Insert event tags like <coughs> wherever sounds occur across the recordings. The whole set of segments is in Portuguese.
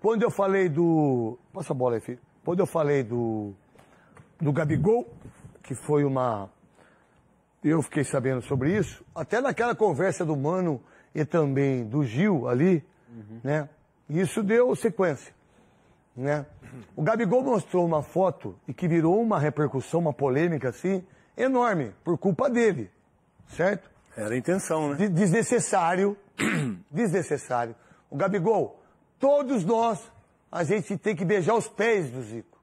Quando eu falei do. Passa a bola aí, filho. Quando eu falei do. Do Gabigol, que foi uma. Eu fiquei sabendo sobre isso. Até naquela conversa do Mano e também do Gil ali, uhum. né? Isso deu sequência, né? O Gabigol mostrou uma foto e que virou uma repercussão, uma polêmica assim, enorme, por culpa dele, certo? Era a intenção, né? Desnecessário, <coughs> desnecessário. O Gabigol, Todos nós, a gente tem que beijar os pés do Zico.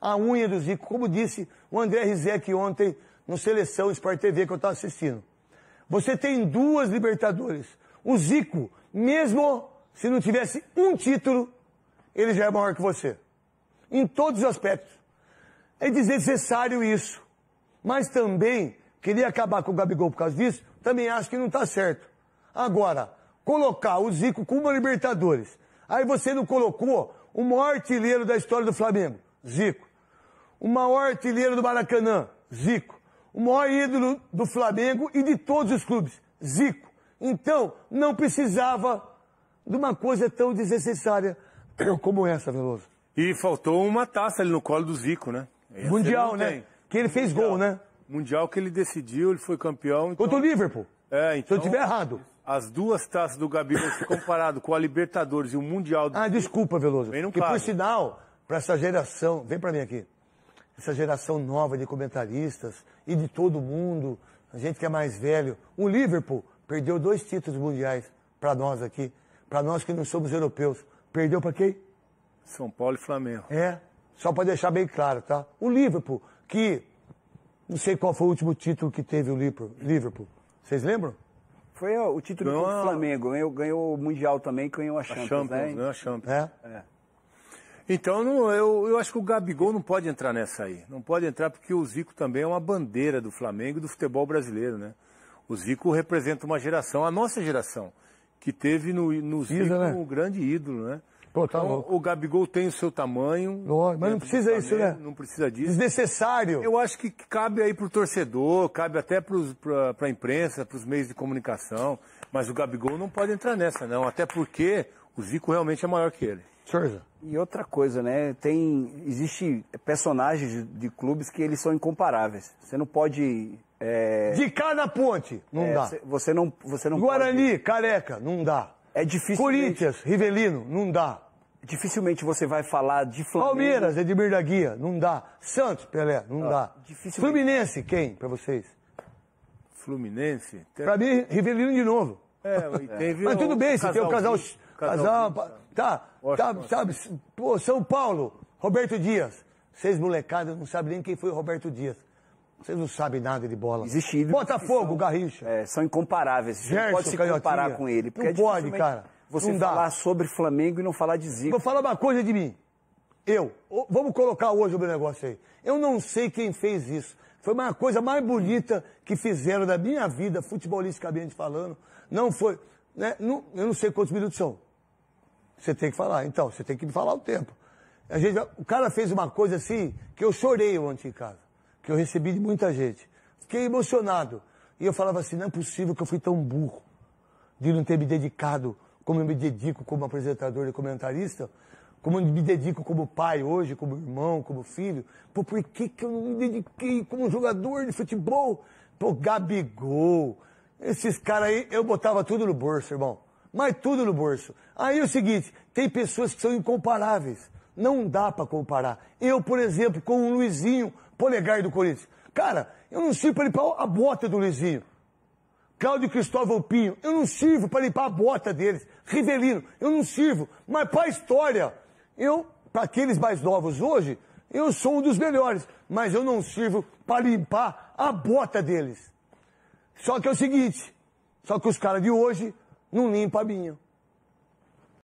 A unha do Zico, como disse o André Rizek ontem no Seleção Sport TV que eu estava assistindo. Você tem duas Libertadores. O Zico, mesmo se não tivesse um título, ele já é maior que você. Em todos os aspectos. É desnecessário isso. Mas também, queria acabar com o Gabigol por causa disso, também acho que não está certo. Agora, colocar o Zico com uma Libertadores. Aí você não colocou o maior artilheiro da história do Flamengo, Zico. O maior artilheiro do Maracanã, Zico. O maior ídolo do Flamengo e de todos os clubes, Zico. Então, não precisava de uma coisa tão desnecessária <clears throat> como essa, Veloso. E faltou uma taça ali no colo do Zico, né? Esse Mundial, né? Que ele fez Mundial. gol, né? Mundial que ele decidiu, ele foi campeão. Então... Contra o Liverpool. É, então. Se eu estiver então, errado. As duas taças do Gabigol, comparado com a Libertadores e o Mundial do. Ah, desculpa, Veloso. Bem, não que, por sinal, para essa geração. Vem para mim aqui. Essa geração nova de comentaristas e de todo mundo, a gente que é mais velho. O Liverpool perdeu dois títulos mundiais para nós aqui, para nós que não somos europeus. Perdeu para quem? São Paulo e Flamengo. É, só para deixar bem claro, tá? O Liverpool, que não sei qual foi o último título que teve o Liverpool. Vocês lembram? Foi o título ganhou do Flamengo. Ganhou, ganhou, o Mundial também, ganhou a Champions. A Champions né? ganhou a Champions. É? É. Então, não, eu, eu acho que o Gabigol não pode entrar nessa aí. Não pode entrar porque o Zico também é uma bandeira do Flamengo e do futebol brasileiro, né? O Zico representa uma geração, a nossa geração, que teve no, no Zico né? um grande ídolo, né? tá então, louco. o Gabigol tem o seu tamanho. mas né? não precisa isso, né? Não precisa disso. Desnecessário. Eu acho que cabe aí pro torcedor, cabe até pros, pra, pra imprensa, pros meios de comunicação. Mas o Gabigol não pode entrar nessa, não. Até porque o Zico realmente é maior que ele. Certo. E outra coisa, né? Tem, existe personagens de, de, clubes que eles são incomparáveis. Você não pode. É... De cada ponte, não é, dá. Você não, você não. Guarani, pode... careca, não dá. É difícil. Corinthians, Rivelino, não dá. Dificilmente você vai falar de Flamengo. Palmeiras, Edmir da Guia, não dá. Santos, Pelé, não dá. Fluminense, quem para vocês? Fluminense? Tem... Para mim, Rivelino de novo. É, teve é. Mas tudo bem, se tem o casal. Casal. Tá, tá, sabe? Pô, São Paulo, Roberto Dias. Vocês, molecadas, não sabem nem quem foi o Roberto Dias. Vocês não sabem nada de bola. Existe Botafogo, são, Garrincha. É, são incomparáveis. Gerson, não pode se comparar com ele. Não é pode, cara você não falar dá. sobre Flamengo e não falar de Zico. Vou falar uma coisa de mim. Eu, vamos colocar hoje o meu negócio aí. Eu não sei quem fez isso. Foi uma coisa mais bonita que fizeram da minha vida, futebolisticamente falando. Não foi. Né? Não, eu não sei quantos minutos são. Você tem que falar, então, você tem que me falar o tempo. A gente, o cara fez uma coisa assim que eu chorei ontem em casa, que eu recebi de muita gente. Fiquei emocionado. E eu falava assim: não é possível que eu fui tão burro de não ter me dedicado como eu me dedico como apresentador e comentarista, como eu me dedico como pai hoje, como irmão, como filho, pô, por que, que eu não me dediquei como jogador de futebol? Pô, Gabigol, esses caras aí, eu botava tudo no bolso, irmão. Mas tudo no bolso. Aí é o seguinte, tem pessoas que são incomparáveis. Não dá para comparar. Eu, por exemplo, com o Luizinho, polegar do Corinthians. Cara, eu não sirvo para ele a bota do Luizinho. Cláudio Cristóvão Pinho, eu não sirvo para limpar a bota deles. Rivelino, eu não sirvo. Mas para a história, eu, para aqueles mais novos hoje, eu sou um dos melhores. Mas eu não sirvo para limpar a bota deles. Só que é o seguinte, só que os caras de hoje não limpam a minha.